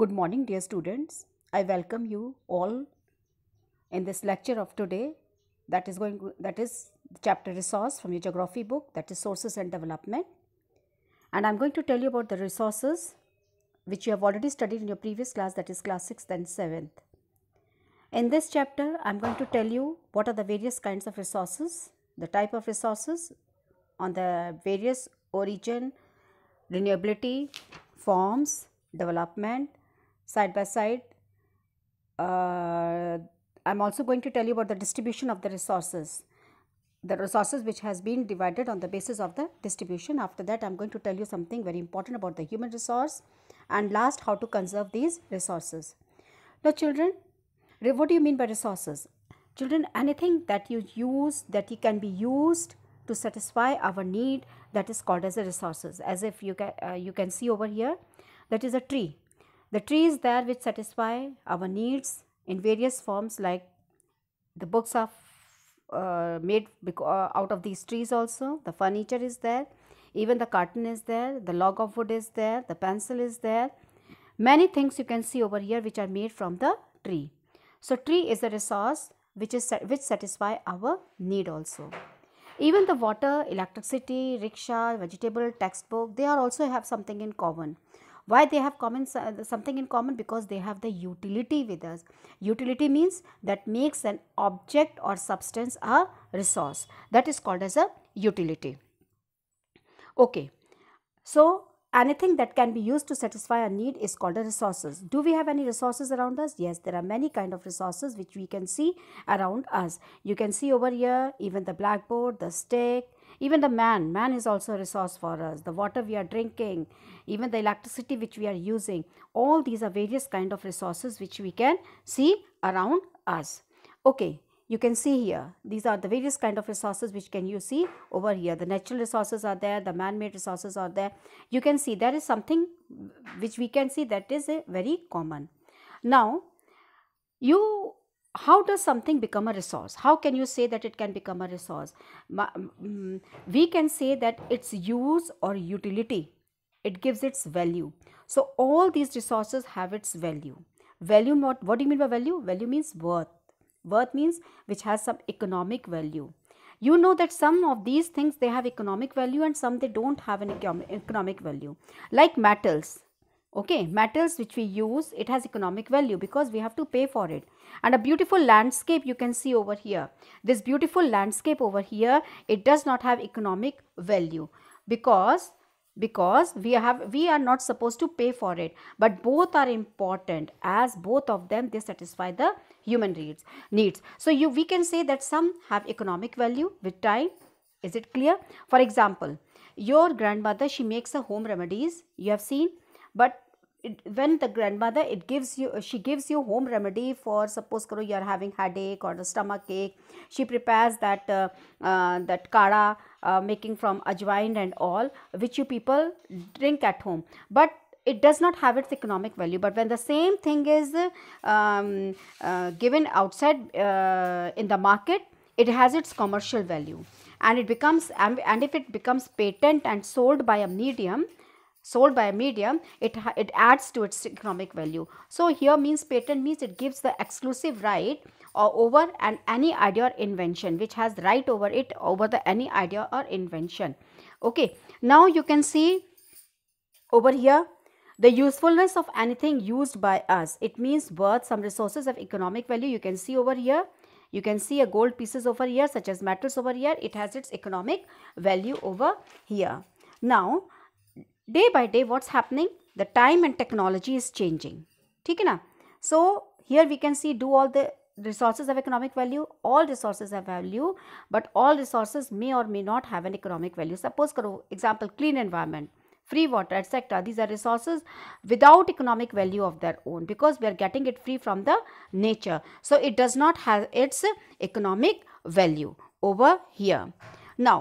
Good morning, dear students. I welcome you all in this lecture of today that is going that is chapter resource from your geography book that is sources and development and I'm going to tell you about the resources which you have already studied in your previous class that is class 6th and 7th. In this chapter I'm going to tell you what are the various kinds of resources, the type of resources on the various origin, renewability, forms, development, side by side. Uh, I'm also going to tell you about the distribution of the resources. The resources which has been divided on the basis of the distribution. After that, I'm going to tell you something very important about the human resource. And last, how to conserve these resources. Now children, what do you mean by resources? Children, anything that you use, that you can be used to satisfy our need, that is called as a resources. As if you can, uh, you can see over here, that is a tree. The trees there which satisfy our needs in various forms like the books are uh, made uh, out of these trees also. The furniture is there. Even the curtain is there. The log of wood is there. The pencil is there. Many things you can see over here which are made from the tree. So tree is a resource which is which satisfy our need also. Even the water, electricity, rickshaw, vegetable, textbook, they are also have something in common why they have common uh, something in common because they have the utility with us utility means that makes an object or substance a resource that is called as a utility okay so anything that can be used to satisfy a need is called a resources do we have any resources around us yes there are many kind of resources which we can see around us you can see over here even the blackboard the stick even the man man is also a resource for us the water we are drinking even the electricity which we are using all these are various kind of resources which we can see around us okay you can see here these are the various kind of resources which can you see over here the natural resources are there the man-made resources are there you can see there is something which we can see that is very common now you how does something become a resource how can you say that it can become a resource we can say that its use or utility it gives its value so all these resources have its value value what, what do you mean by value value means worth worth means which has some economic value you know that some of these things they have economic value and some they don't have an economic value like metals okay metals which we use it has economic value because we have to pay for it and a beautiful landscape you can see over here this beautiful landscape over here it does not have economic value because because we have we are not supposed to pay for it but both are important as both of them they satisfy the human needs needs so you we can say that some have economic value with time is it clear for example your grandmother she makes a home remedies you have seen but it, when the grandmother it gives you she gives you home remedy for suppose karo you are having headache or the stomach ache she prepares that uh, uh, that kara uh, making from ajwain and all which you people drink at home but it does not have its economic value but when the same thing is um, uh, given outside uh, in the market it has its commercial value and it becomes and if it becomes patent and sold by a medium sold by a medium, it it adds to its economic value so here means patent means it gives the exclusive right or uh, over and any idea or invention which has right over it over the any idea or invention okay now you can see over here the usefulness of anything used by us it means worth some resources of economic value you can see over here you can see a gold pieces over here such as metals over here it has its economic value over here now Day by day, what's happening? The time and technology is changing, ठीक है here we can see do all the resources have economic value all resources have value but all resources may or may not have an economic value suppose for example clean environment free water etc these are resources without economic value of their own because we are getting it free from the nature so it does not have its economic value over here now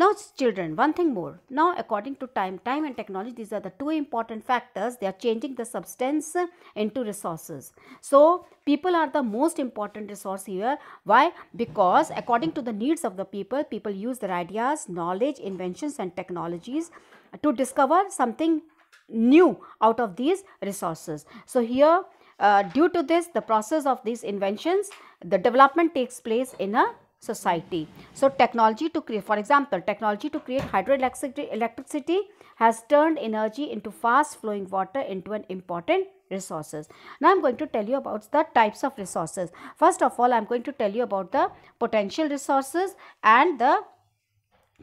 now children, one thing more. Now according to time, time and technology, these are the two important factors. They are changing the substance uh, into resources. So people are the most important resource here. Why? Because according to the needs of the people, people use their ideas, knowledge, inventions and technologies to discover something new out of these resources. So here, uh, due to this, the process of these inventions, the development takes place in a society. So technology to create, for example, technology to create hydroelectricity has turned energy into fast flowing water into an important resources. Now I'm going to tell you about the types of resources. First of all, I'm going to tell you about the potential resources and the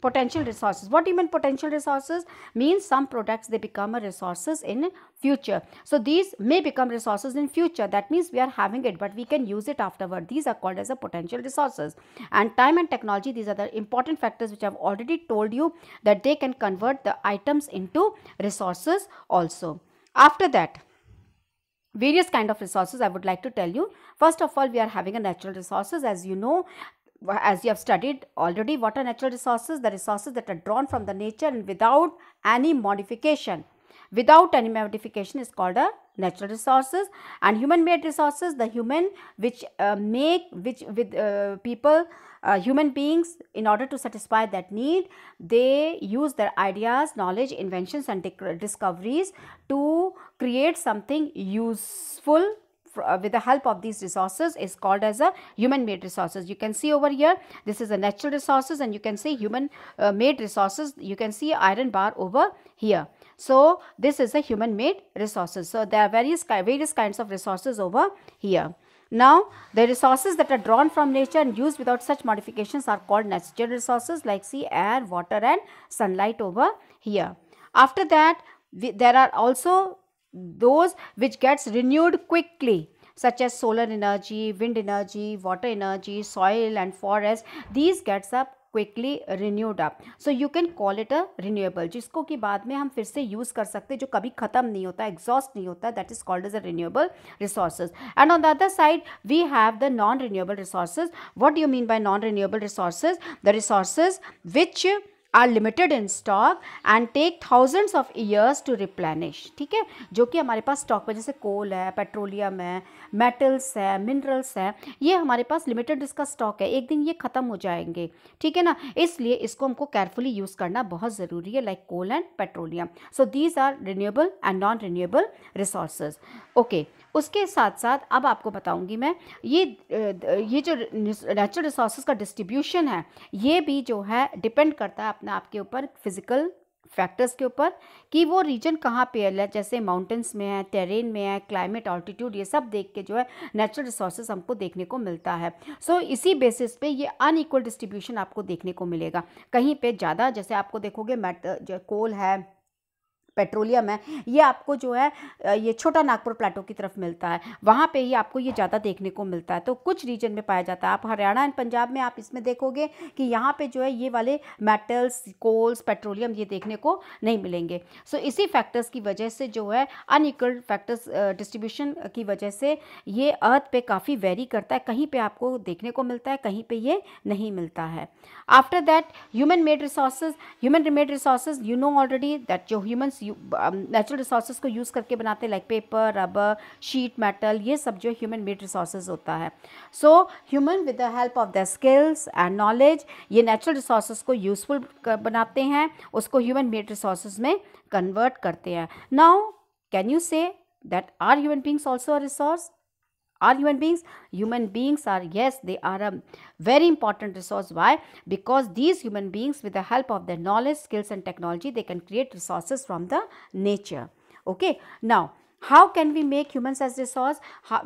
potential resources what do you mean potential resources means some products they become resources in future so these may become resources in future that means we are having it but we can use it afterward these are called as a potential resources and time and technology these are the important factors which i've already told you that they can convert the items into resources also after that various kind of resources i would like to tell you first of all we are having a natural resources as you know as you have studied already what are natural resources the resources that are drawn from the nature and without any modification without any modification is called a natural resources and human made resources the human which uh, make which with uh, people uh, human beings in order to satisfy that need they use their ideas knowledge inventions and discoveries to create something useful uh, with the help of these resources is called as a human made resources. You can see over here, this is a natural resources and you can see human uh, made resources. You can see iron bar over here. So this is a human made resources. So there are various, various kinds of resources over here. Now, the resources that are drawn from nature and used without such modifications are called natural resources like sea, air, water and sunlight over here. After that, we, there are also those which gets renewed quickly such as solar energy wind energy water energy soil and forest these gets up quickly renewed up so you can call it a renewable jisko ki baad mein hum fir use kar sakte jo kabhi khatam nahi hota exhaust nahi hota that is called as a renewable resources and on the other side we have the non renewable resources what do you mean by non renewable resources the resources which are limited in stock and take thousands of years to replenish ठीक है जो कि हमारे पास stock में जैसे कोल है petroleum है metals है मिनरल्स है ये हमारे पास लिमिटेड इसका स्टॉक है एक दिन ये ख़त्म हो जाएंगे ठीक है ना इसलिए इसको हमको केयरफुली यूज़ करना बहुत ज़रूरी है like coal and petroleum so these are renewable and non renewable resources okay उसके साथ साथ अब आपको बताऊंगी मैं ये ये जो नेचुरल रिसोर्स का डिस्ट्रीब्यूशन है ये भी जो है डिपेंड करता है अपने आपके ऊपर फिजिकल फैक्टर्स के ऊपर कि वो रीजन कहाँ पे है जैसे माउंटेंस में है टेरेन में है क्लाइमेट ऑल्टीट्यूड ये सब देख के जो है नेचुरल रिसोर्सेज हमको देखने को मिलता है सो so, इसी बेसिस पे ये अनईक्वल डिस्ट्रीब्यूशन आपको देखने को मिलेगा कहीं पे ज़्यादा जैसे आपको देखोगे मेट जो कोल है पेट्रोलियम है ये आपको जो है ये छोटा नागपुर प्लाटो की तरफ मिलता है वहाँ पे ही आपको ये ज़्यादा देखने को मिलता है तो कुछ रीजन में पाया जाता है आप हरियाणा एंड पंजाब में आप इसमें देखोगे कि यहाँ पे जो है ये वाले मेटल्स कोल्स पेट्रोलियम ये देखने को नहीं मिलेंगे सो इसी फैक्टर्स की वजह से जो है अनइक्वल फैक्टर्स डिस्ट्रीब्यूशन की वजह से ये अर्थ पर काफ़ी वेरी करता है कहीं पर आपको देखने को मिलता है कहीं पर ये नहीं मिलता है after that human made resources human made resources you know already that जो ह्यूमन्स नेचुरल रिसोर्स um, को यूज़ करके बनाते हैं like paper rubber sheet metal ये सब जो ह्यूमन मेड रिसोर्सेज होता है so human with the help of the skills and knowledge ये नेचुरल रिसोर्स को यूज़फुल बनाते हैं उसको ह्यूमन मेड रिसोर्स में कन्वर्ट करते हैं now can you say that are human beings also a resource are human beings human beings are yes they are a very important resource why because these human beings with the help of their knowledge skills and technology they can create resources from the nature okay now how can we make humans as resource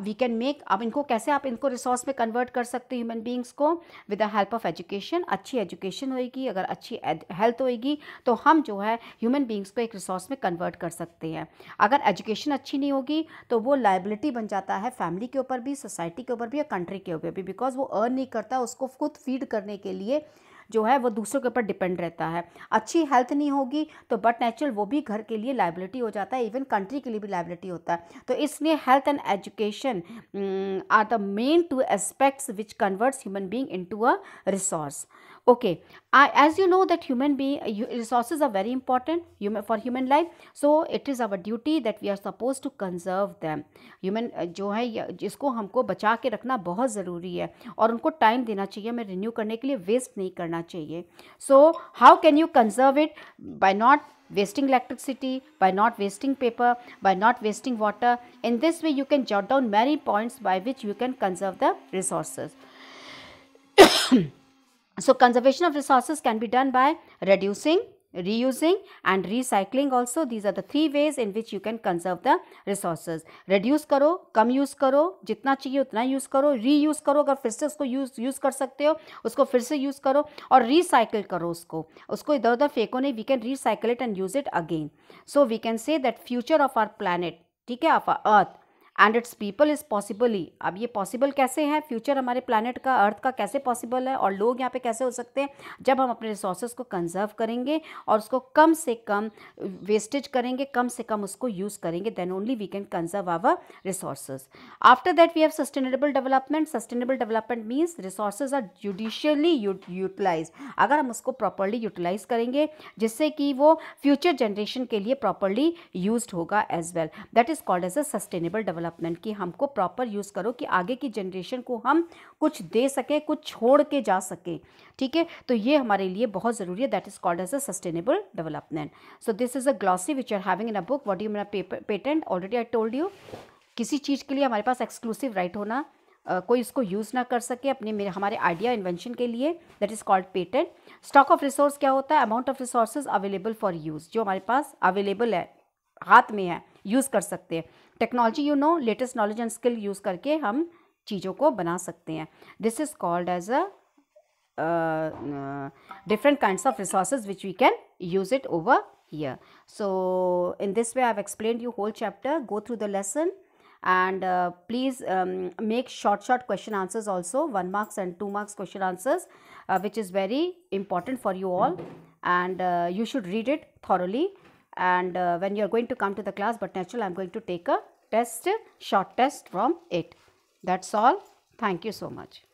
we can make अब इनको कैसे आप इनको resource में convert कर सकते हो human beings को with the help of education अच्छी एजुकेशन होएगी अगर अच्छी हेल्थ होएगी तो हम जो है ह्यूमन बींग्स को एक रिसोर्स में कन्वर्ट कर सकते हैं अगर एजुकेशन अच्छी नहीं होगी तो वो लाइबिलिटी बन जाता है फैमिली के ऊपर भी सोसाइटी के ऊपर भी या कंट्री के ऊपर भी बिकॉज वो अर्न नहीं करता उसको खुद फीड करने के लिए जो है वो दूसरों के ऊपर डिपेंड रहता है अच्छी हेल्थ नहीं होगी तो बट नेचुरल वो भी घर के लिए लाइबिलिटी हो जाता है इवन कंट्री के लिए भी लाइबिलिटी होता है तो इसलिए health and education are the main two aspects which converts human being into a resource okay I, as you know that human being uh, resources are very important human, for human life so it is our duty that we are supposed to conserve them human uh, जो है जिसको हमको बचा के रखना बहुत ज़रूरी है और उनको टाइम देना चाहिए हमें रिन्यू करने के लिए वेस्ट नहीं करना चाहिए So how can you conserve it by not wasting electricity by not wasting paper by not wasting water in this way you can jot down many points by which you can conserve the resources So conservation of resources can be done by reducing, reusing and recycling also. These are the three ways in which you can conserve the resources. Reduce करो, Come use करो, जितना चाहिए उतना use करो, reuse करो अगर फिर से उसको use use कर सकते हो उसको फिर से use करो और recycle करो उसको उसको इधर उधर फेंको नहीं we can recycle it and use it again. So we can say that future of our planet ठीक है of our earth and its people is possibly अब ये पॉसिबल कैसे हैं फ्यूचर हमारे प्लानट का अर्थ का कैसे पॉसिबल है और लोग यहाँ पे कैसे हो सकते हैं जब हम अपने रिसोर्सेज को कंजर्व करेंगे और उसको कम से कम वेस्टेज करेंगे कम से कम उसको यूज़ करेंगे then only we can conserve our resources after that we have sustainable development sustainable development means resources are judicially utilise अगर हम उसको प्रॉपरली यूटिलाइज करेंगे जिससे कि वो फ्यूचर जनरेशन के लिए प्रॉपरली यूज होगा as well that is called as a sustainable development development की हमको प्रॉपर यूज़ करो कि आगे की जनरेशन को हम कुछ दे सकें कुछ छोड़ के जा सकें ठीक है तो ये हमारे लिए बहुत ज़रूरी है that is called as a sustainable development so this is a glossary which are having in a book what you मेरा patent already I told you किसी चीज़ के लिए हमारे पास एक्सक्लूसिव राइट right होना Uh, कोई इसको यूज़ ना कर सके अपने मेरे हमारे आइडिया इन्वेंशन के लिए that is called patent stock of resource क्या होता है amount of resources available for use जो हमारे पास अवेलेबल है हाथ में है Use कर सकते हैं technology you know latest knowledge and skill use करके हम चीज़ों को बना सकते हैं this is called as different kinds of resources which we can use it over here so in this way i've explained you whole chapter go through the lesson and uh, please um, make short short question answers also one marks and two marks question answers uh, which is very important for you all and uh, you should read it thoroughly and uh, when you are going to come to the class but naturally I am going to take a test short test from it. That's all. Thank you so much.